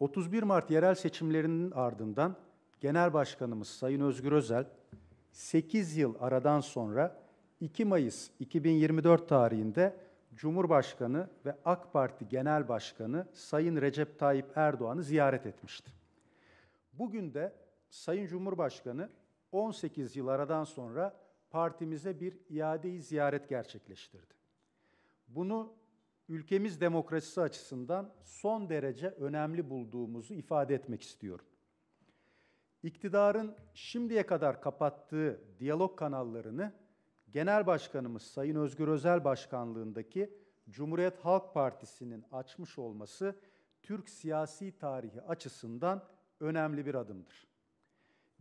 31 Mart yerel seçimlerinin ardından Genel Başkanımız Sayın Özgür Özel 8 yıl aradan sonra 2 Mayıs 2024 tarihinde Cumhurbaşkanı ve AK Parti Genel Başkanı Sayın Recep Tayyip Erdoğan'ı ziyaret etmişti. Bugün de Sayın Cumhurbaşkanı 18 yıl aradan sonra partimize bir iadeyi ziyaret gerçekleştirdi. Bunu ülkemiz demokrasisi açısından son derece önemli bulduğumuzu ifade etmek istiyorum. İktidarın şimdiye kadar kapattığı diyalog kanallarını Genel Başkanımız Sayın Özgür Özel Başkanlığındaki Cumhuriyet Halk Partisi'nin açmış olması Türk siyasi tarihi açısından önemli bir adımdır.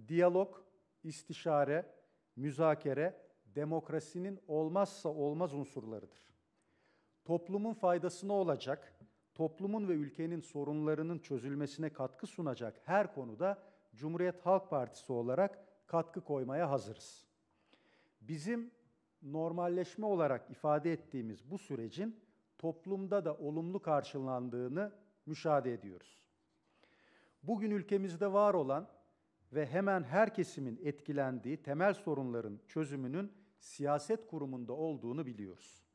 Diyalog, istişare, müzakere demokrasinin olmazsa olmaz unsurlarıdır toplumun faydasına olacak, toplumun ve ülkenin sorunlarının çözülmesine katkı sunacak her konuda Cumhuriyet Halk Partisi olarak katkı koymaya hazırız. Bizim normalleşme olarak ifade ettiğimiz bu sürecin toplumda da olumlu karşılandığını müşahede ediyoruz. Bugün ülkemizde var olan ve hemen her kesimin etkilendiği temel sorunların çözümünün siyaset kurumunda olduğunu biliyoruz.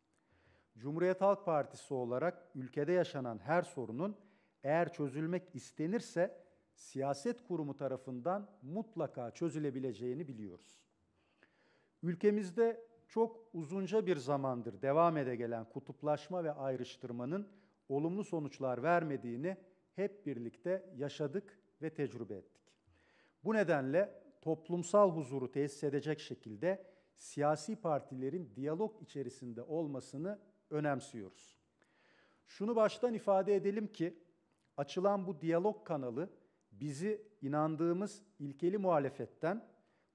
Cumhuriyet Halk Partisi olarak ülkede yaşanan her sorunun eğer çözülmek istenirse siyaset kurumu tarafından mutlaka çözülebileceğini biliyoruz. Ülkemizde çok uzunca bir zamandır devam ede gelen kutuplaşma ve ayrıştırmanın olumlu sonuçlar vermediğini hep birlikte yaşadık ve tecrübe ettik. Bu nedenle toplumsal huzuru tesis edecek şekilde siyasi partilerin diyalog içerisinde olmasını önemsiyoruz. Şunu baştan ifade edelim ki açılan bu diyalog kanalı bizi inandığımız ilkeli muhalefetten,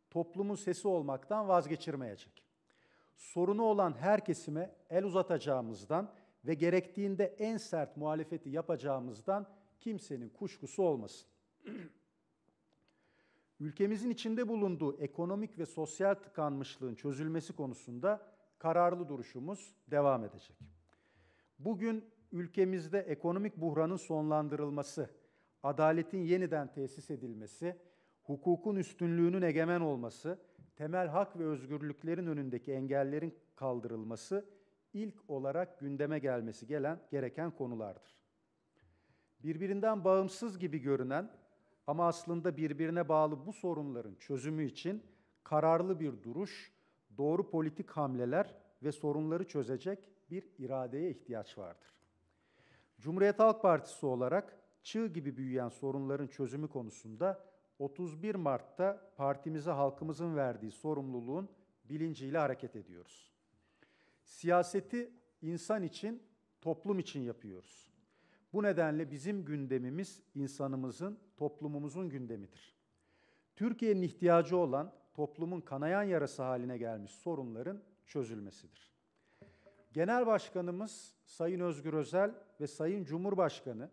toplumun sesi olmaktan vazgeçirmeyecek. Sorunu olan her kesime el uzatacağımızdan ve gerektiğinde en sert muhalefeti yapacağımızdan kimsenin kuşkusu olmasın. Ülkemizin içinde bulunduğu ekonomik ve sosyal tıkanmışlığın çözülmesi konusunda kararlı duruşumuz devam edecek. Bugün ülkemizde ekonomik buhranın sonlandırılması, adaletin yeniden tesis edilmesi, hukukun üstünlüğünün egemen olması, temel hak ve özgürlüklerin önündeki engellerin kaldırılması ilk olarak gündeme gelmesi gelen gereken konulardır. Birbirinden bağımsız gibi görünen ama aslında birbirine bağlı bu sorunların çözümü için kararlı bir duruş doğru politik hamleler ve sorunları çözecek bir iradeye ihtiyaç vardır. Cumhuriyet Halk Partisi olarak çığ gibi büyüyen sorunların çözümü konusunda 31 Mart'ta partimize halkımızın verdiği sorumluluğun bilinciyle hareket ediyoruz. Siyaseti insan için, toplum için yapıyoruz. Bu nedenle bizim gündemimiz insanımızın, toplumumuzun gündemidir. Türkiye'nin ihtiyacı olan toplumun kanayan yarası haline gelmiş sorunların çözülmesidir. Genel Başkanımız Sayın Özgür Özel ve Sayın Cumhurbaşkanı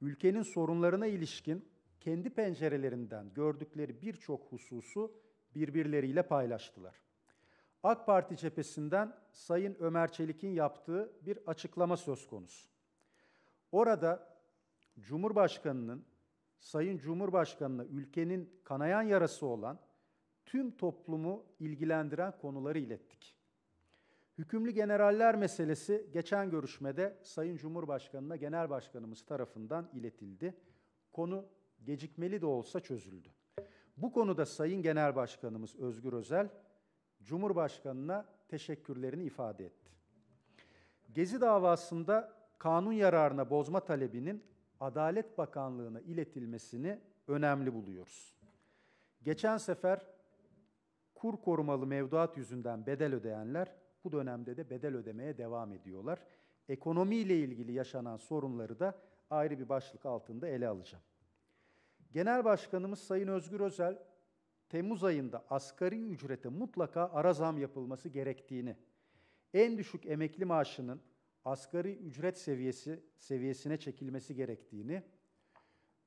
ülkenin sorunlarına ilişkin kendi pencerelerinden gördükleri birçok hususu birbirleriyle paylaştılar. AK Parti cephesinden Sayın Ömer Çelik'in yaptığı bir açıklama söz konusu. Orada Cumhurbaşkanının Sayın Cumhurbaşkanına ülkenin kanayan yarası olan tüm toplumu ilgilendiren konuları ilettik. Hükümlü generaller meselesi geçen görüşmede Sayın Cumhurbaşkanı'na Genel Başkanımız tarafından iletildi. Konu gecikmeli de olsa çözüldü. Bu konuda Sayın Genel Başkanımız Özgür Özel, Cumhurbaşkanı'na teşekkürlerini ifade etti. Gezi davasında kanun yararına bozma talebinin Adalet Bakanlığı'na iletilmesini önemli buluyoruz. Geçen sefer kur korumalı mevduat yüzünden bedel ödeyenler bu dönemde de bedel ödemeye devam ediyorlar. Ekonomiyle ilgili yaşanan sorunları da ayrı bir başlık altında ele alacağım. Genel Başkanımız Sayın Özgür Özel, Temmuz ayında asgari ücrete mutlaka ara zam yapılması gerektiğini, en düşük emekli maaşının asgari ücret seviyesi seviyesine çekilmesi gerektiğini,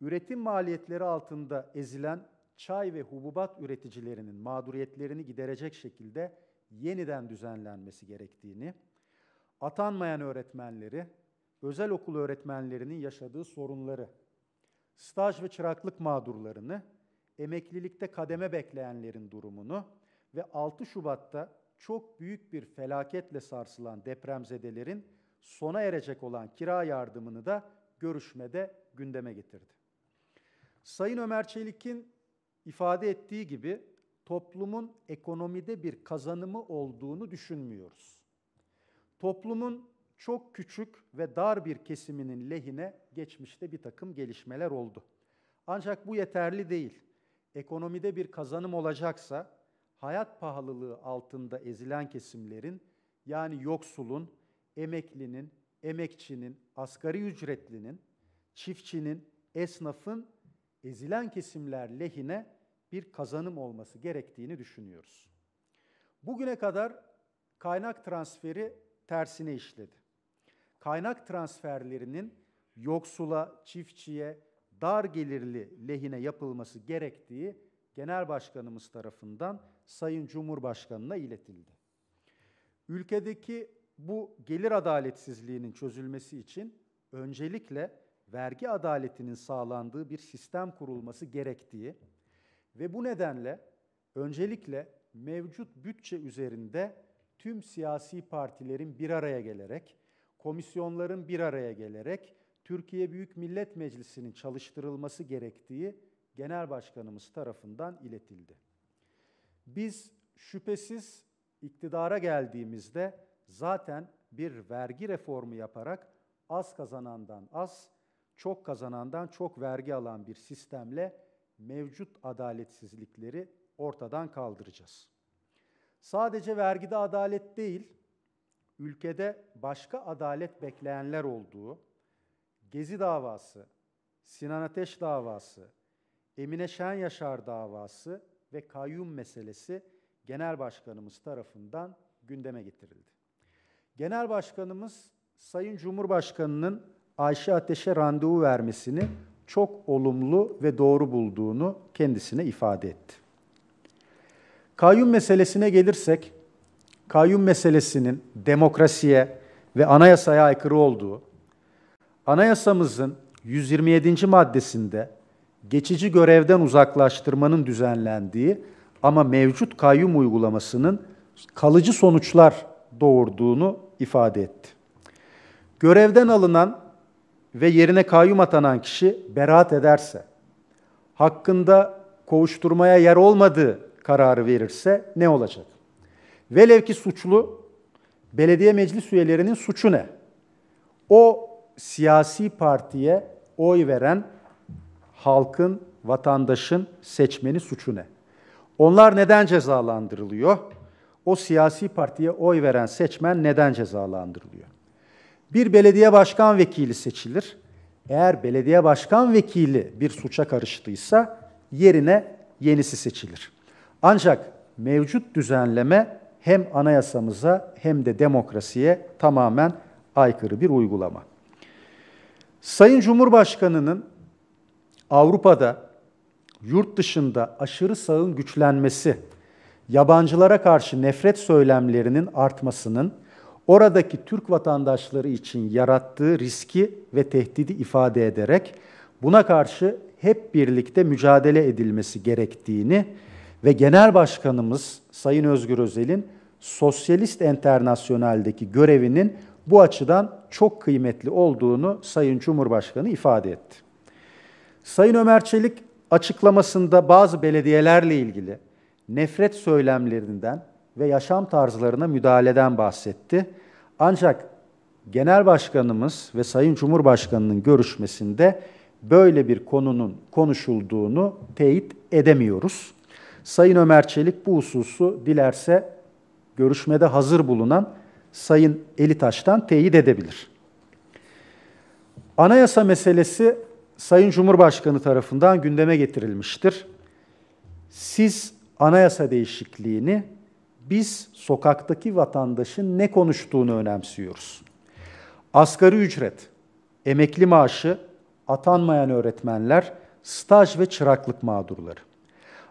üretim maliyetleri altında ezilen çay ve hububat üreticilerinin mağduriyetlerini giderecek şekilde yeniden düzenlenmesi gerektiğini, atanmayan öğretmenleri, özel okul öğretmenlerinin yaşadığı sorunları, staj ve çıraklık mağdurlarını, emeklilikte kademe bekleyenlerin durumunu ve 6 Şubat'ta çok büyük bir felaketle sarsılan depremzedelerin sona erecek olan kira yardımını da görüşmede gündeme getirdi. Sayın Ömer Çelik'in ifade ettiği gibi toplumun ekonomide bir kazanımı olduğunu düşünmüyoruz. Toplumun çok küçük ve dar bir kesiminin lehine geçmişte bir takım gelişmeler oldu. Ancak bu yeterli değil. Ekonomide bir kazanım olacaksa hayat pahalılığı altında ezilen kesimlerin yani yoksulun, emeklinin, emekçinin, asgari ücretlinin, çiftçinin, esnafın ezilen kesimler lehine bir kazanım olması gerektiğini düşünüyoruz. Bugüne kadar kaynak transferi tersine işledi. Kaynak transferlerinin yoksula, çiftçiye, dar gelirli lehine yapılması gerektiği Genel Başkanımız tarafından Sayın Cumhurbaşkanına iletildi. Ülkedeki bu gelir adaletsizliğinin çözülmesi için öncelikle vergi adaletinin sağlandığı bir sistem kurulması gerektiği ve bu nedenle öncelikle mevcut bütçe üzerinde tüm siyasi partilerin bir araya gelerek, komisyonların bir araya gelerek Türkiye Büyük Millet Meclisi'nin çalıştırılması gerektiği Genel Başkanımız tarafından iletildi. Biz şüphesiz iktidara geldiğimizde zaten bir vergi reformu yaparak az kazanandan az, çok kazanandan çok vergi alan bir sistemle mevcut adaletsizlikleri ortadan kaldıracağız. Sadece vergide adalet değil, ülkede başka adalet bekleyenler olduğu, Gezi davası, Sinan Ateş davası, Emine Şen Yaşar davası ve kayyum meselesi Genel Başkanımız tarafından gündeme getirildi. Genel Başkanımız Sayın Cumhurbaşkanı'nın Ayşe Ateş'e randevu vermesini çok olumlu ve doğru bulduğunu kendisine ifade etti. Kayyum meselesine gelirsek, kayyum meselesinin demokrasiye ve anayasaya aykırı olduğu, anayasamızın 127. maddesinde geçici görevden uzaklaştırmanın düzenlendiği ama mevcut kayyum uygulamasının kalıcı sonuçlar doğurduğunu ifade etti. Görevden alınan ve yerine kayyum atanan kişi beraat ederse, hakkında kovuşturmaya yer olmadığı kararı verirse ne olacak? Velev ki suçlu, belediye meclis üyelerinin suçu ne? O siyasi partiye oy veren halkın, vatandaşın, seçmeni suçu ne? Onlar neden cezalandırılıyor? O siyasi partiye oy veren seçmen neden cezalandırılıyor? Bir belediye başkan vekili seçilir. Eğer belediye başkan vekili bir suça karıştıysa yerine yenisi seçilir. Ancak mevcut düzenleme hem anayasamıza hem de demokrasiye tamamen aykırı bir uygulama. Sayın Cumhurbaşkanı'nın Avrupa'da yurt dışında aşırı sağın güçlenmesi, yabancılara karşı nefret söylemlerinin artmasının oradaki Türk vatandaşları için yarattığı riski ve tehdidi ifade ederek buna karşı hep birlikte mücadele edilmesi gerektiğini ve Genel Başkanımız Sayın Özgür Özel'in Sosyalist Enternasyonel'deki görevinin bu açıdan çok kıymetli olduğunu Sayın Cumhurbaşkanı ifade etti. Sayın Ömer Çelik açıklamasında bazı belediyelerle ilgili nefret söylemlerinden ve yaşam tarzlarına müdahaleden bahsetti. Ancak Genel Başkanımız ve Sayın Cumhurbaşkanının görüşmesinde böyle bir konunun konuşulduğunu teyit edemiyoruz. Sayın Ömer Çelik bu hususu dilerse görüşmede hazır bulunan Sayın Elitaş'tan teyit edebilir. Anayasa meselesi Sayın Cumhurbaşkanı tarafından gündeme getirilmiştir. Siz anayasa değişikliğini biz sokaktaki vatandaşın ne konuştuğunu önemsiyoruz. Asgari ücret, emekli maaşı, atanmayan öğretmenler, staj ve çıraklık mağdurları.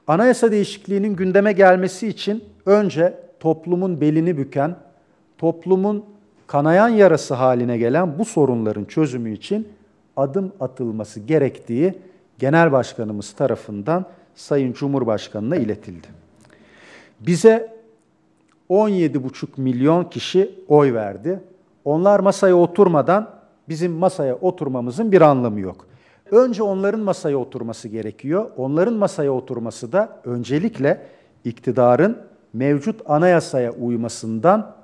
Anayasa değişikliğinin gündeme gelmesi için önce toplumun belini büken, toplumun kanayan yarası haline gelen bu sorunların çözümü için adım atılması gerektiği Genel Başkanımız tarafından Sayın Cumhurbaşkanı'na iletildi. Bize 17,5 milyon kişi oy verdi. Onlar masaya oturmadan bizim masaya oturmamızın bir anlamı yok. Önce onların masaya oturması gerekiyor. Onların masaya oturması da öncelikle iktidarın mevcut anayasaya uymasından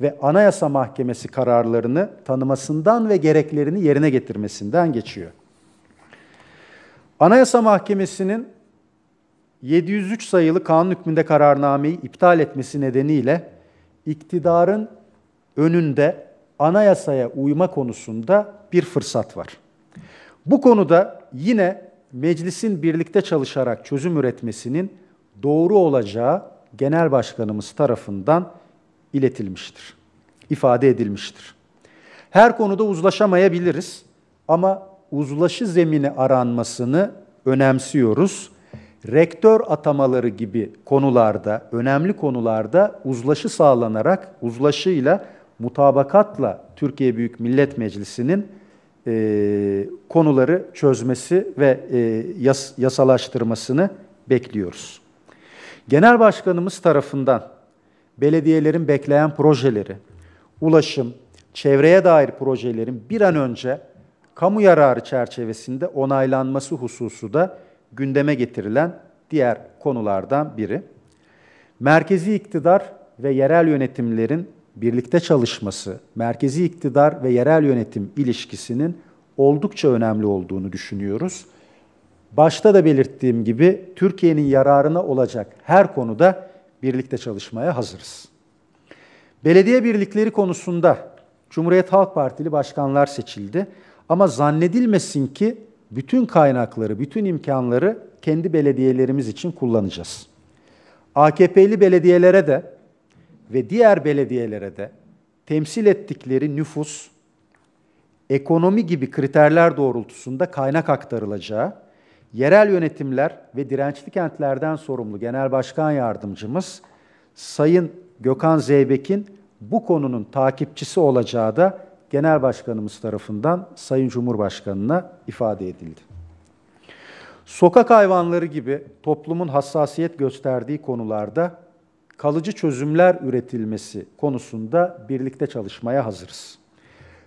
ve Anayasa Mahkemesi kararlarını tanımasından ve gereklerini yerine getirmesinden geçiyor. Anayasa Mahkemesi'nin 703 sayılı kanun hükmünde kararnameyi iptal etmesi nedeniyle iktidarın önünde anayasaya uyma konusunda bir fırsat var. Bu konuda yine meclisin birlikte çalışarak çözüm üretmesinin doğru olacağı genel başkanımız tarafından iletilmiştir, ifade edilmiştir. Her konuda uzlaşamayabiliriz ama uzlaşı zemini aranmasını önemsiyoruz rektör atamaları gibi konularda, önemli konularda uzlaşı sağlanarak, uzlaşıyla, mutabakatla Türkiye Büyük Millet Meclisi'nin e, konuları çözmesi ve e, yas, yasalaştırmasını bekliyoruz. Genel Başkanımız tarafından belediyelerin bekleyen projeleri, ulaşım, çevreye dair projelerin bir an önce kamu yararı çerçevesinde onaylanması hususu da gündeme getirilen diğer konulardan biri. Merkezi iktidar ve yerel yönetimlerin birlikte çalışması, merkezi iktidar ve yerel yönetim ilişkisinin oldukça önemli olduğunu düşünüyoruz. Başta da belirttiğim gibi Türkiye'nin yararına olacak her konuda birlikte çalışmaya hazırız. Belediye birlikleri konusunda Cumhuriyet Halk Partili başkanlar seçildi ama zannedilmesin ki bütün kaynakları, bütün imkanları kendi belediyelerimiz için kullanacağız. AKP'li belediyelere de ve diğer belediyelere de temsil ettikleri nüfus, ekonomi gibi kriterler doğrultusunda kaynak aktarılacağı, yerel yönetimler ve dirençli kentlerden sorumlu Genel Başkan Yardımcımız Sayın Gökhan Zeybek'in bu konunun takipçisi olacağı da Genel Başkanımız tarafından Sayın Cumhurbaşkanı'na ifade edildi. Sokak hayvanları gibi toplumun hassasiyet gösterdiği konularda kalıcı çözümler üretilmesi konusunda birlikte çalışmaya hazırız.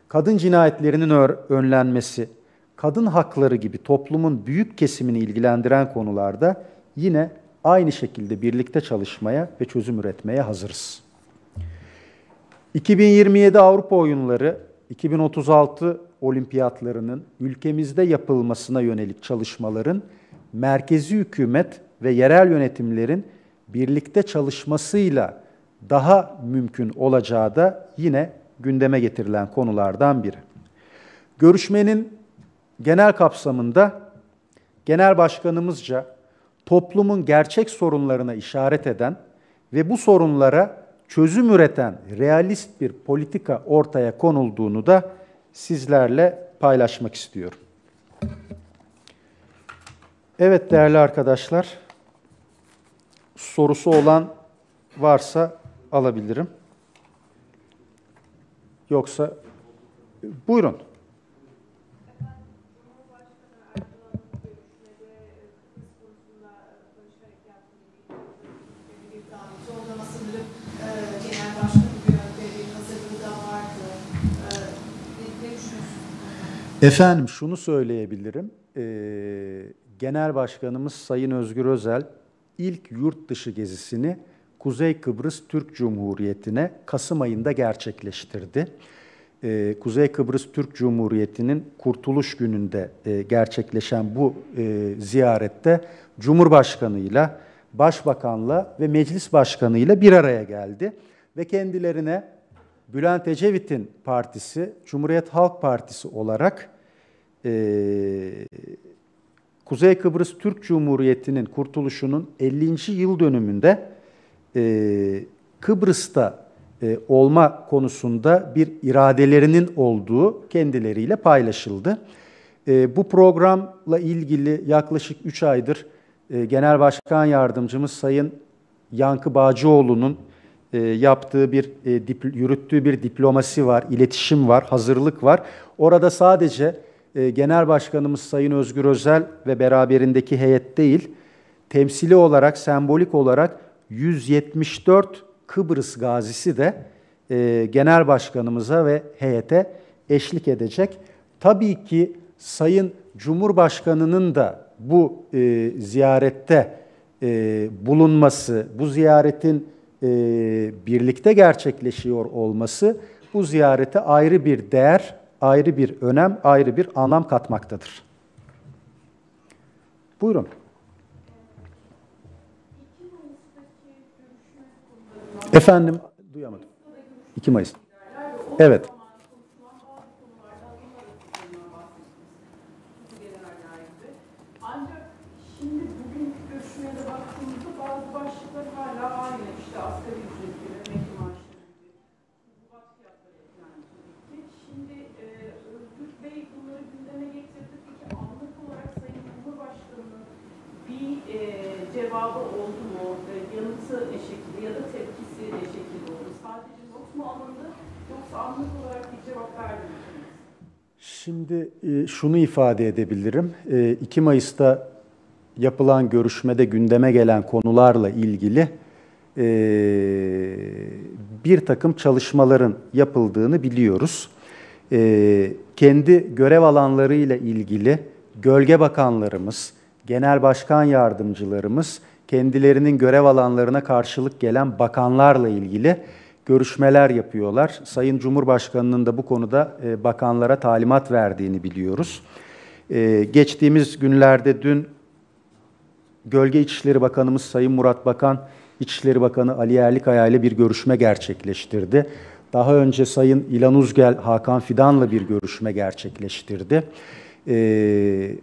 Kadın cinayetlerinin önlenmesi, kadın hakları gibi toplumun büyük kesimini ilgilendiren konularda yine aynı şekilde birlikte çalışmaya ve çözüm üretmeye hazırız. 2027 Avrupa Oyunları 2036 olimpiyatlarının ülkemizde yapılmasına yönelik çalışmaların merkezi hükümet ve yerel yönetimlerin birlikte çalışmasıyla daha mümkün olacağı da yine gündeme getirilen konulardan biri. Görüşmenin genel kapsamında genel başkanımızca toplumun gerçek sorunlarına işaret eden ve bu sorunlara çözüm üreten realist bir politika ortaya konulduğunu da sizlerle paylaşmak istiyorum. Evet değerli arkadaşlar, sorusu olan varsa alabilirim. Yoksa buyurun. Efendim şunu söyleyebilirim. Ee, Genel Başkanımız Sayın Özgür Özel ilk yurt dışı gezisini Kuzey Kıbrıs Türk Cumhuriyeti'ne Kasım ayında gerçekleştirdi. Ee, Kuzey Kıbrıs Türk Cumhuriyeti'nin kurtuluş gününde e, gerçekleşen bu e, ziyarette Cumhurbaşkanı'yla, Başbakan'la ve Meclis Başkanı'yla bir araya geldi ve kendilerine Bülent Ecevit'in partisi Cumhuriyet Halk Partisi olarak e, Kuzey Kıbrıs Türk Cumhuriyeti'nin kurtuluşunun 50. yıl dönümünde e, Kıbrıs'ta e, olma konusunda bir iradelerinin olduğu kendileriyle paylaşıldı. E, bu programla ilgili yaklaşık 3 aydır e, Genel Başkan Yardımcımız Sayın Yankı Bağcıoğlu'nun e, yaptığı bir e, dip, yürüttüğü bir diplomasi var, iletişim var, hazırlık var. Orada sadece ee, Genel Başkanımız Sayın Özgür Özel ve beraberindeki heyet değil, temsili olarak, sembolik olarak 174 Kıbrıs gazisi de e, Genel Başkanımıza ve heyete eşlik edecek. Tabii ki Sayın Cumhurbaşkanı'nın da bu e, ziyarette e, bulunması, bu ziyaretin e, birlikte gerçekleşiyor olması bu ziyarete ayrı bir değer ayrı bir önem, ayrı bir anlam katmaktadır. Buyurun. Efendim, duyamadım. 2 Mayıs. Evet. cevabı oldu mu? yanıtı ne şekilde ya da tepkisi ne şekilde oldu? Sadece not mu alındı yoksa anlık olarak bir cevap verdi mi? Şimdi e, şunu ifade edebilirim. 2 e, Mayıs'ta yapılan görüşmede gündeme gelen konularla ilgili e, bir takım çalışmaların yapıldığını biliyoruz. kendi görev alanlarıyla ilgili gölge bakanlarımız, genel başkan yardımcılarımız kendilerinin görev alanlarına karşılık gelen bakanlarla ilgili görüşmeler yapıyorlar. Sayın Cumhurbaşkanı'nın da bu konuda e, bakanlara talimat verdiğini biliyoruz. E, geçtiğimiz günlerde dün Gölge İçişleri Bakanımız Sayın Murat Bakan, İçişleri Bakanı Ali Yerlikaya ile bir görüşme gerçekleştirdi. Daha önce Sayın İlan Uzgel, Hakan Fidan'la bir görüşme gerçekleştirdi. Ee,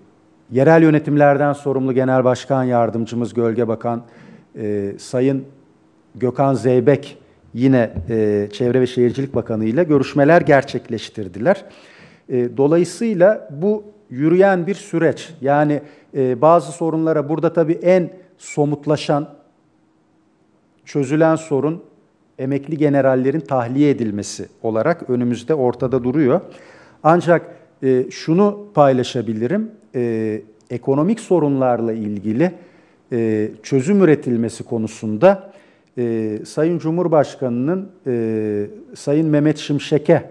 Yerel yönetimlerden sorumlu Genel Başkan Yardımcımız Gölge Bakan e, Sayın Gökhan Zeybek yine e, Çevre ve Şehircilik Bakanı ile görüşmeler gerçekleştirdiler. E, dolayısıyla bu yürüyen bir süreç. Yani e, bazı sorunlara burada tabii en somutlaşan, çözülen sorun emekli generallerin tahliye edilmesi olarak önümüzde ortada duruyor. Ancak e, şunu paylaşabilirim e, ekonomik sorunlarla ilgili e, çözüm üretilmesi konusunda e, Sayın Cumhurbaşkanı'nın e, Sayın Mehmet Şimşek'e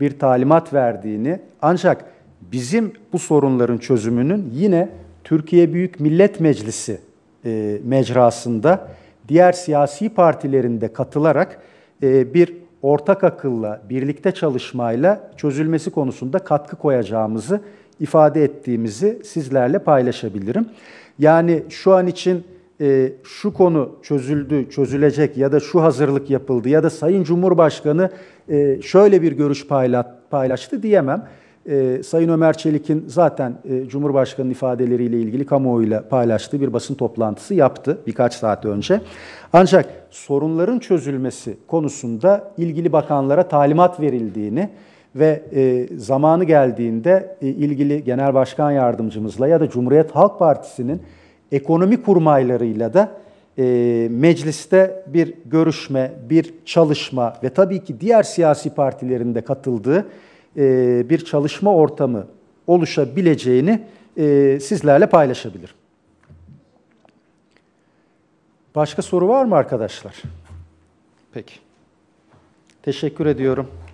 bir talimat verdiğini ancak bizim bu sorunların çözümünün yine Türkiye Büyük Millet Meclisi e, mecrasında diğer siyasi partilerinde katılarak e, bir ortak akılla, birlikte çalışmayla çözülmesi konusunda katkı koyacağımızı ifade ettiğimizi sizlerle paylaşabilirim. Yani şu an için e, şu konu çözüldü, çözülecek ya da şu hazırlık yapıldı ya da Sayın Cumhurbaşkanı e, şöyle bir görüş paylat, paylaştı diyemem. E, Sayın Ömer Çelik'in zaten e, Cumhurbaşkanı'nın ifadeleriyle ilgili kamuoyuyla paylaştığı bir basın toplantısı yaptı birkaç saat önce. Ancak sorunların çözülmesi konusunda ilgili bakanlara talimat verildiğini, ve e, zamanı geldiğinde e, ilgili genel başkan yardımcımızla ya da Cumhuriyet Halk Partisi'nin ekonomi kurmaylarıyla da e, mecliste bir görüşme, bir çalışma ve tabii ki diğer siyasi partilerin de katıldığı e, bir çalışma ortamı oluşabileceğini e, sizlerle paylaşabilirim. Başka soru var mı arkadaşlar? Peki. Teşekkür ediyorum.